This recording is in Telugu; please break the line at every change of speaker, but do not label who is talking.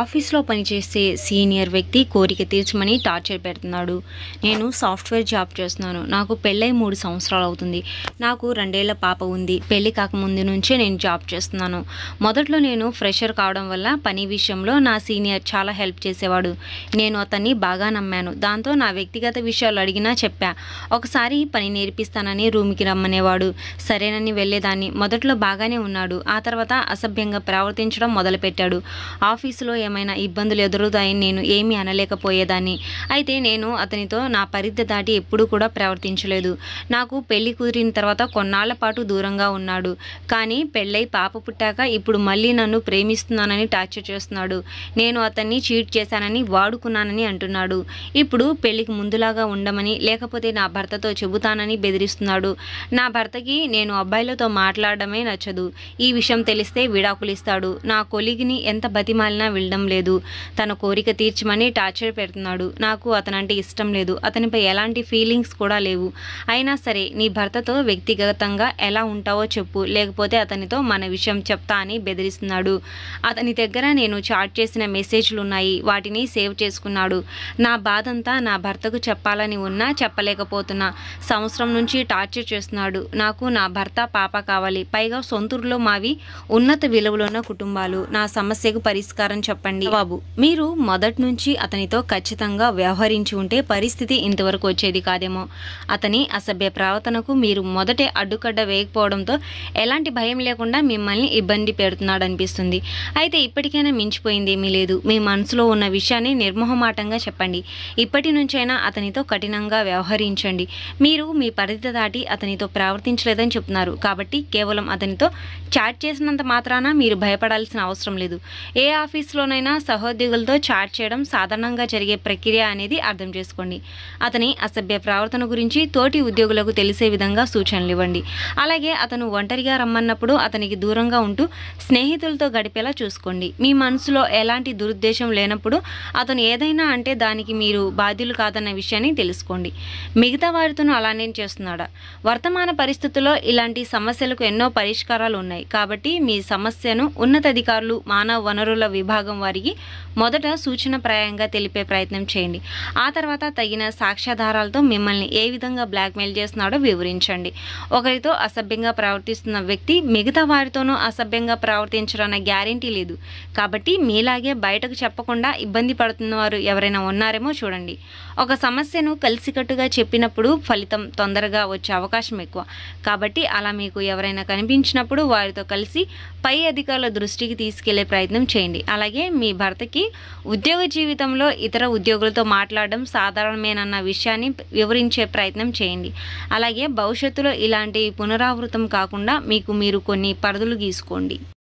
ఆఫీస్లో పనిచేసే సీనియర్ వ్యక్తి కోరిక తీర్చమని టార్చర్ పెడుతున్నాడు నేను సాఫ్ట్వేర్ జాబ్ చేస్తున్నాను నాకు పెళ్ళై మూడు సంవత్సరాలు అవుతుంది నాకు రెండేళ్ల పాప ఉంది పెళ్ళి కాకముందు నుంచే నేను జాబ్ చేస్తున్నాను మొదట్లో నేను ఫ్రెషర్ కావడం వల్ల పని విషయంలో నా సీనియర్ చాలా హెల్ప్ చేసేవాడు నేను అతన్ని బాగా నమ్మాను దాంతో నా వ్యక్తిగత విషయాలు అడిగినా చెప్పా ఒకసారి పని నేర్పిస్తానని రూమ్కి రమ్మనేవాడు సరేనని వెళ్ళేదాన్ని మొదట్లో బాగానే ఉన్నాడు ఆ తర్వాత అసభ్యంగా ప్రవర్తించడం మొదలుపెట్టాడు ఆఫీసులో ఏమైనా ఇబ్బందులు ఎదురుతాయని నేను ఏమీ అనలేకపోయేదాన్ని అయితే నేను అతనితో నా పరిధి దాటి ఎప్పుడూ కూడా ప్రవర్తించలేదు నాకు పెళ్లి కుదిరిన తర్వాత కొన్నాళ్ల పాటు దూరంగా ఉన్నాడు కానీ పెళ్ళై పాప పుట్టాక ఇప్పుడు మళ్ళీ నన్ను ప్రేమిస్తున్నానని టార్చర్ చేస్తున్నాడు నేను అతన్ని చీట్ చేశానని వాడుకున్నానని అంటున్నాడు ఇప్పుడు పెళ్లికి ముందులాగా ఉండమని లేకపోతే నా భర్తతో చెబుతానని బెదిరిస్తున్నాడు నా భర్తకి నేను అబ్బాయిలతో మాట్లాడమే నచ్చదు ఈ విషయం తెలిస్తే విడాకులిస్తాడు నా కొలిగిని ఎంత బతిమాలినా వెళ్ళడం లేదు తన కోరిక తీర్చమని టార్చర్ పెడుతున్నాడు నాకు అతనంటే ఇష్టం లేదు అతనిపై ఎలాంటి ఫీలింగ్స్ కూడా లేవు అయినా సరే నీ భర్తతో వ్యక్తిగతంగా ఎలా ఉంటావో చెప్పు లేకపోతే అతనితో మన విషయం చెప్తా అని బెదిరిస్తున్నాడు అతని దగ్గర నేను చాట్ చేసిన మెసేజ్లు ఉన్నాయి వాటిని సేవ్ చేసుకున్నాడు నా బాధంతా నా భర్తకు చెప్పాలని ఉన్నా చెప్పలేకపోతున్నా సంవత్సరం నుంచి టార్చర్ చేస్తున్నాడు నాకు నా భర్త పాప కావాలి పైగా సొంతూరులో మావి ఉన్నత విలువలున్న కుటుంబాలు నా సమస్యకు పరిష్కారం చెప్ప చెప్పండి బాబు మీరు మొదటి నుంచి అతనితో ఖచ్చితంగా వ్యవహరించి ఉంటే పరిస్థితి ఇంతవరకు వచ్చేది కాదేమో అతని అసభ్య ప్రవర్తనకు మీరు మొదటే అడ్డుకడ్డ వేయకపోవడంతో ఎలాంటి భయం లేకుండా మిమ్మల్ని ఇబ్బంది పెడుతున్నాడు అనిపిస్తుంది అయితే ఇప్పటికైనా మించిపోయింది ఏమీ లేదు మీ మనసులో ఉన్న విషయాన్ని నిర్మోహమాటంగా చెప్పండి ఇప్పటి నుంచైనా అతనితో కఠినంగా వ్యవహరించండి మీరు మీ పరిధి దాటి అతనితో ప్రవర్తించలేదని చెప్తున్నారు కాబట్టి కేవలం అతనితో చాట్ చేసినంత మాత్రాన మీరు భయపడాల్సిన అవసరం లేదు ఏ ఆఫీస్లో ఎవరితోనైనా సహోద్యోగులతో చాట్ చేయడం సాధారణంగా జరిగే ప్రక్రియ అనేది అర్థం చేసుకోండి అతని అసభ్య ప్రవర్తన గురించి తోటి ఉద్యోగులకు తెలిసే విధంగా సూచనలు ఇవ్వండి అలాగే అతను ఒంటరిగా రమ్మన్నప్పుడు అతనికి దూరంగా ఉంటూ స్నేహితులతో గడిపేలా చూసుకోండి మీ మనసులో ఎలాంటి దురుద్దేశం లేనప్పుడు అతను ఏదైనా అంటే దానికి మీరు బాధ్యులు కాదన్న విషయాన్ని తెలుసుకోండి మిగతా వారితోనూ అలానే చేస్తున్నాడా వర్తమాన పరిస్థితుల్లో ఇలాంటి సమస్యలకు ఎన్నో పరిష్కారాలు ఉన్నాయి కాబట్టి మీ సమస్యను ఉన్నతాధికారులు మానవ వనరుల విభాగం వారికి మొదట సూచనప్రాయంగా తెలిపే ప్రయత్నం చేయండి ఆ తర్వాత తగిన సాక్ష్యాధారాలతో మిమ్మల్ని ఏ విధంగా బ్లాక్మెయిల్ చేస్తున్నాడో వివరించండి ఒకరితో అసభ్యంగా ప్రవర్తిస్తున్న వ్యక్తి మిగతా వారితోనూ అసభ్యంగా ప్రవర్తించడన్న గ్యారంటీ లేదు కాబట్టి మీలాగే బయటకు చెప్పకుండా ఇబ్బంది పడుతున్న వారు ఎవరైనా ఉన్నారేమో చూడండి ఒక సమస్యను కలిసికట్టుగా చెప్పినప్పుడు ఫలితం తొందరగా వచ్చే అవకాశం ఎక్కువ కాబట్టి అలా మీకు ఎవరైనా కనిపించినప్పుడు వారితో కలిసి పై అధికారుల దృష్టికి తీసుకెళ్లే ప్రయత్నం చేయండి అలాగే మీ భర్తకి ఉద్యోగ జీవితంలో ఇతర ఉద్యోగులతో మాట్లాడడం సాధారణమేనన్న విషయాన్ని వివరించే ప్రయత్నం చేయండి అలాగే భవిష్యత్తులో ఇలాంటి పునరావృతం కాకుండా మీకు మీరు కొన్ని పరిధులు గీసుకోండి